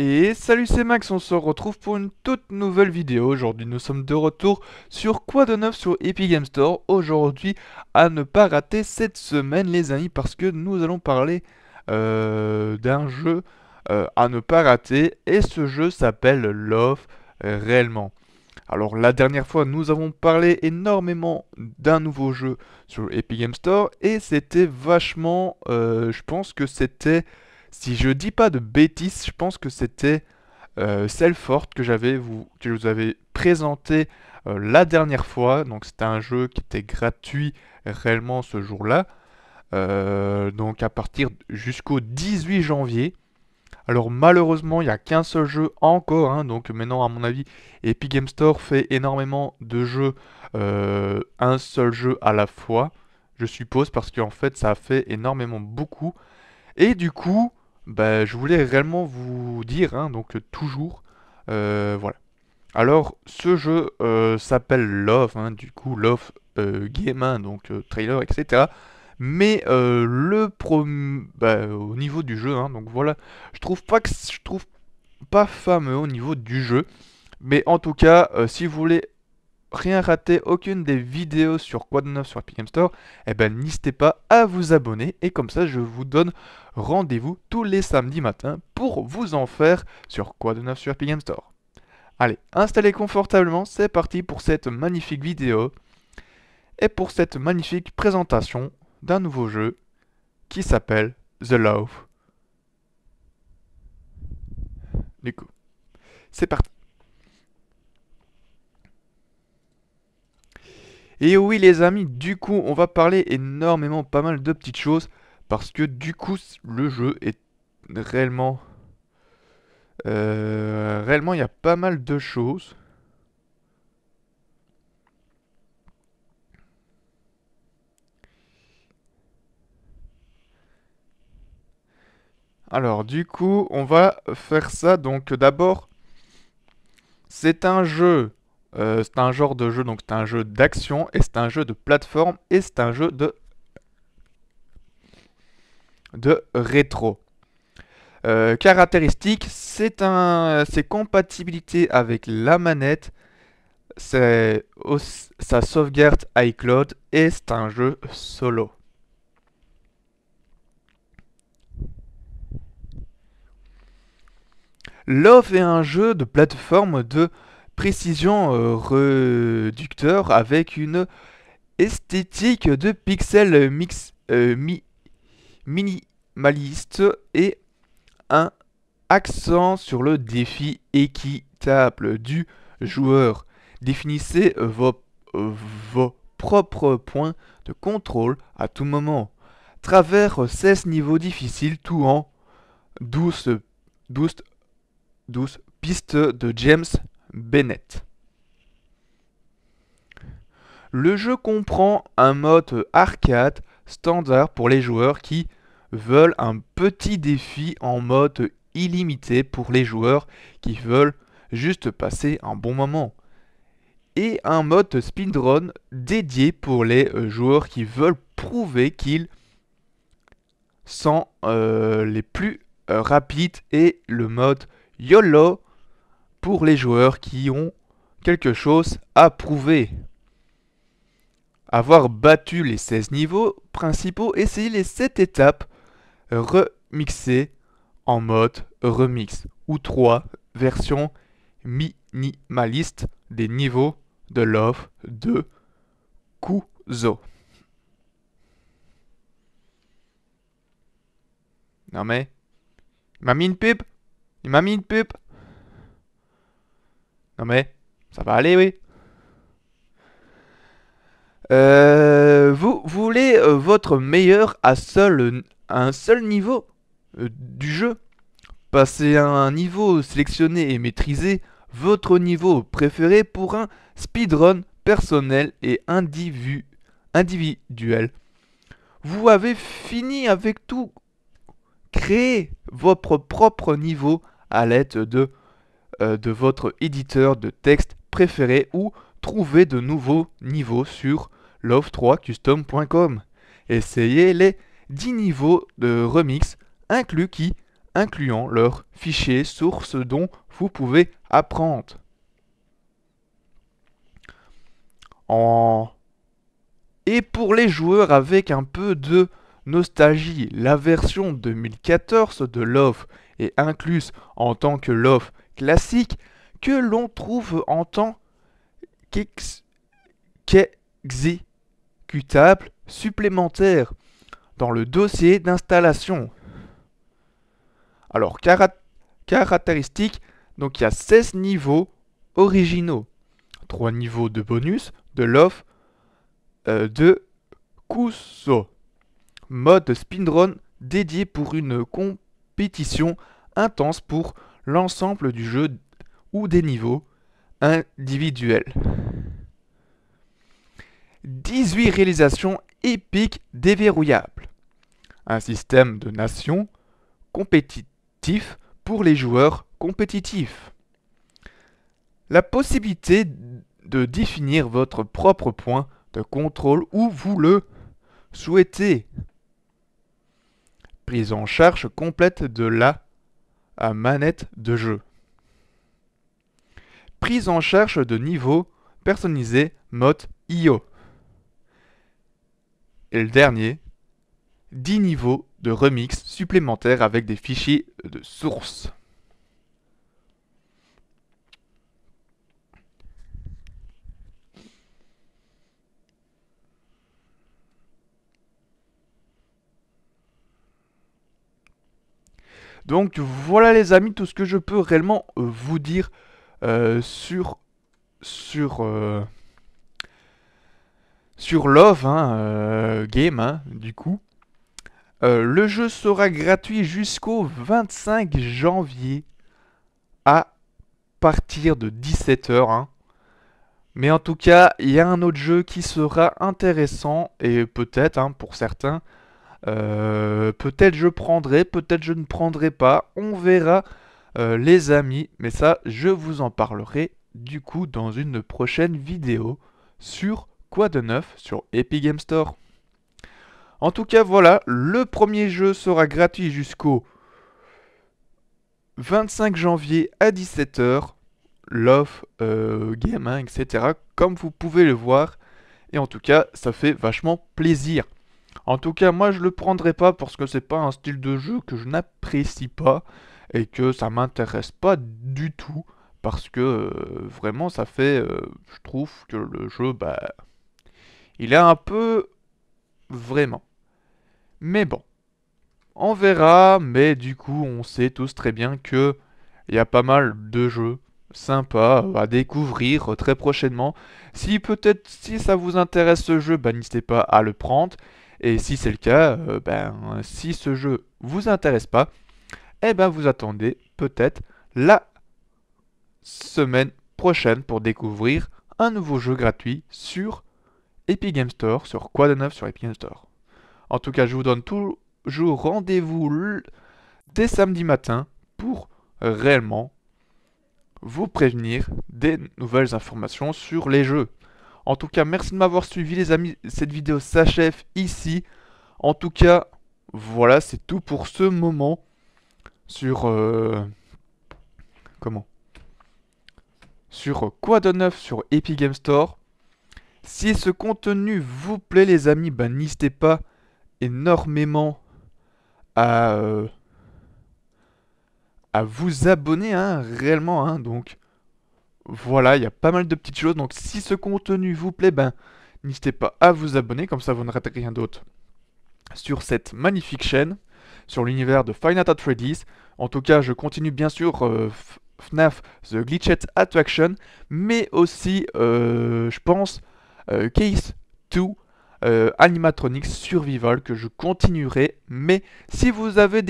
Et salut c'est Max, on se retrouve pour une toute nouvelle vidéo. Aujourd'hui nous sommes de retour sur quoi de neuf sur Epic Game Store. Aujourd'hui à ne pas rater cette semaine les amis parce que nous allons parler euh, d'un jeu euh, à ne pas rater. Et ce jeu s'appelle Love euh, réellement. Alors la dernière fois, nous avons parlé énormément d'un nouveau jeu sur Epic Game Store et c'était vachement, euh, je pense que c'était, si je dis pas de bêtises, je pense que c'était euh, forte que j'avais vous, que je vous avais présenté euh, la dernière fois. Donc c'était un jeu qui était gratuit réellement ce jour-là. Euh, donc à partir jusqu'au 18 janvier. Alors malheureusement, il n'y a qu'un seul jeu encore, hein, donc maintenant à mon avis, Epic Game Store fait énormément de jeux, euh, un seul jeu à la fois, je suppose, parce qu'en fait ça a fait énormément beaucoup. Et du coup, bah, je voulais réellement vous dire, hein, donc toujours, euh, voilà. Alors, ce jeu euh, s'appelle Love, hein, du coup, Love euh, donc trailer, etc. Mais euh, le bah, au niveau du jeu, hein, donc voilà, je trouve pas que je trouve pas fameux au niveau du jeu. Mais en tout cas, euh, si vous voulez rien rater, aucune des vidéos sur Quad 9 sur Epic Game Store, eh ben n'hésitez pas à vous abonner et comme ça je vous donne rendez-vous tous les samedis matins pour vous en faire sur Quad 9 sur Epic Game Store. Allez, installez confortablement, c'est parti pour cette magnifique vidéo et pour cette magnifique présentation d'un nouveau jeu qui s'appelle The Love. Du coup, c'est parti. Et oui les amis, du coup, on va parler énormément pas mal de petites choses parce que du coup, le jeu est réellement euh, réellement il y a pas mal de choses Alors, du coup, on va faire ça. Donc, d'abord, c'est un jeu. Euh, c'est un genre de jeu, donc c'est un jeu d'action, et c'est un jeu de plateforme, et c'est un jeu de... de rétro. Euh, caractéristique, c'est un, compatibilité avec la manette, c'est sa sauvegarde iCloud et c'est un jeu solo. Love est un jeu de plateforme de précision euh, réducteur avec une esthétique de pixels mix, euh, minimaliste et un accent sur le défi équitable du joueur. Définissez euh, vos, propres points de contrôle à tout moment. Travers 16 niveaux difficiles tout en 12, douce 12 Piste de James Bennett. Le jeu comprend un mode arcade standard pour les joueurs qui veulent un petit défi en mode illimité pour les joueurs qui veulent juste passer un bon moment. Et un mode speedrun dédié pour les euh, joueurs qui veulent prouver qu'ils sont euh, les plus euh, rapides et le mode YOLO pour les joueurs qui ont quelque chose à prouver. Avoir battu les 16 niveaux principaux, essayer les 7 étapes remixées en mode remix ou 3 versions minimalistes des niveaux de l'offre de Kuzo. Non mais, m'a mis une pipe il m'a mis une pub. Non mais, ça va aller, oui. Euh, vous voulez euh, votre meilleur à, seul, un seul niveau euh, du jeu Passez à un niveau sélectionné et maîtrisé votre niveau préféré pour un speedrun personnel et individuel. Vous avez fini avec tout créez votre propre niveau à l'aide euh, de, votre éditeur de texte préféré ou trouvez de nouveaux niveaux sur love3custom.com. Essayez les 10 niveaux de remix inclus qui incluant leurs fichiers sources dont vous pouvez apprendre. Et pour les joueurs avec un peu de Nostalgie, la version 2014 de Love est incluse en tant que Love classique que l'on trouve en tant qu'exécutable supplémentaire dans le dossier d'installation. Alors, caractéristiques, donc il y a 16 niveaux originaux, 3 niveaux de bonus, de l'offre, euh, de Kuso mode Drone dédié pour une compétition intense pour l'ensemble du jeu ou des niveaux individuels. 18 réalisations épiques déverrouillables. Un système de nations compétitif pour les joueurs compétitifs. La possibilité de définir votre propre point de contrôle où vous le souhaitez prise en charge complète de la manette de jeu. Prise en charge de niveau personnalisé mode IO. Et le dernier, 10 niveaux de remix supplémentaires avec des fichiers de source. Donc voilà les amis, tout ce que je peux réellement euh, vous dire euh, sur... sur... Euh, Love hein, Game, hein, du coup. le jeu sera gratuit jusqu'au 25 janvier à partir de 17h. Hein. Mais en tout cas, il y a un autre jeu qui sera intéressant, et peut-être pour certains, euh, peut-être je prendrai, peut-être je ne prendrai pas. On verra, euh, les amis. Mais ça, je vous en parlerai du coup dans une prochaine vidéo sur quoi de neuf sur Epic Game Store. En tout cas, voilà, le premier jeu sera gratuit jusqu'au 25 janvier à 17h. Love, game, etc. Comme vous pouvez le voir. Et en tout cas, ça fait vachement plaisir. En tout cas, moi je le prendrai pas parce que c'est pas un style de jeu que je n'apprécie pas et que ça m'intéresse pas du tout parce que euh, vraiment ça fait euh, je trouve que le jeu bah il est un peu vraiment. Mais bon, on verra, mais du coup, on sait tous très bien que il y a pas mal de jeux sympas à découvrir très prochainement. Si peut-être si ça vous intéresse ce jeu, bah, n'hésitez pas à le prendre. Et si c'est le cas, euh, ben, si ce jeu vous intéresse pas, eh ben vous attendez peut-être la semaine prochaine pour découvrir un nouveau jeu gratuit sur Epic Games Store, sur quoi de neuf sur Epic Game Store. En tout cas, je vous donne toujours rendez-vous dès samedi matin pour réellement vous prévenir des nouvelles informations sur les jeux. En tout cas, merci de m'avoir suivi les amis. Cette vidéo s'achève ici. En tout cas, voilà, c'est tout pour ce moment sur... Euh, comment Sur quoi de neuf sur Epic Game Store. Si ce contenu vous plaît les amis, ben n'hésitez pas énormément à... Euh, à vous abonner, hein, réellement, hein, donc voilà, il y a pas mal de petites choses. Donc si ce contenu vous plaît, ben n'hésitez pas à vous abonner, comme ça vous ne ratez rien d'autre sur cette magnifique chaîne, sur l'univers de Final Fantasy Freddy's. En tout cas, je continue bien sûr FNAF euh, The Glitched Attraction, mais aussi, euh, je pense, euh, Case 2 Animatronics Survival que je continuerai. Mais si vous avez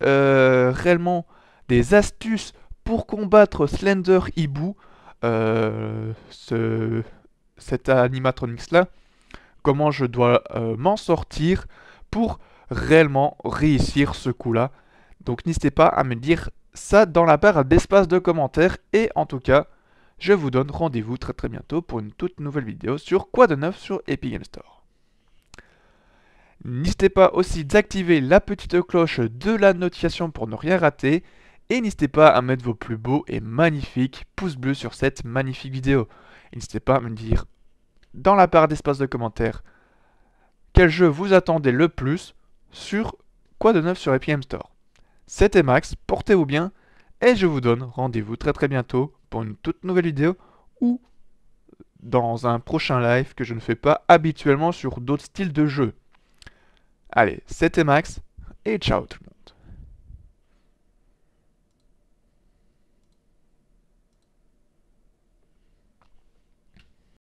réellement des astuces pour combattre Slender Hibou, euh, ce, cet animatronics-là, comment je dois euh, m'en sortir pour réellement réussir ce coup-là. Donc n'hésitez pas à me dire ça dans la barre d'espace de commentaires. Et en tout cas, je vous donne rendez-vous très très bientôt pour une toute nouvelle vidéo sur quoi de neuf sur Epic Games Store. N'hésitez pas aussi d'activer la petite cloche de la notification pour ne rien rater. Et n'hésitez pas à mettre vos plus beaux et magnifiques pouces bleus sur cette magnifique vidéo. N'hésitez pas à me dire dans la part d'espace de commentaires quel jeu vous attendez le plus sur quoi de neuf sur Epic Store. C'était Max, portez-vous bien et je vous donne rendez-vous très très bientôt pour une toute nouvelle vidéo ou dans un prochain live que je ne fais pas habituellement sur d'autres styles de jeux. Allez, c'était Max et ciao tout le monde.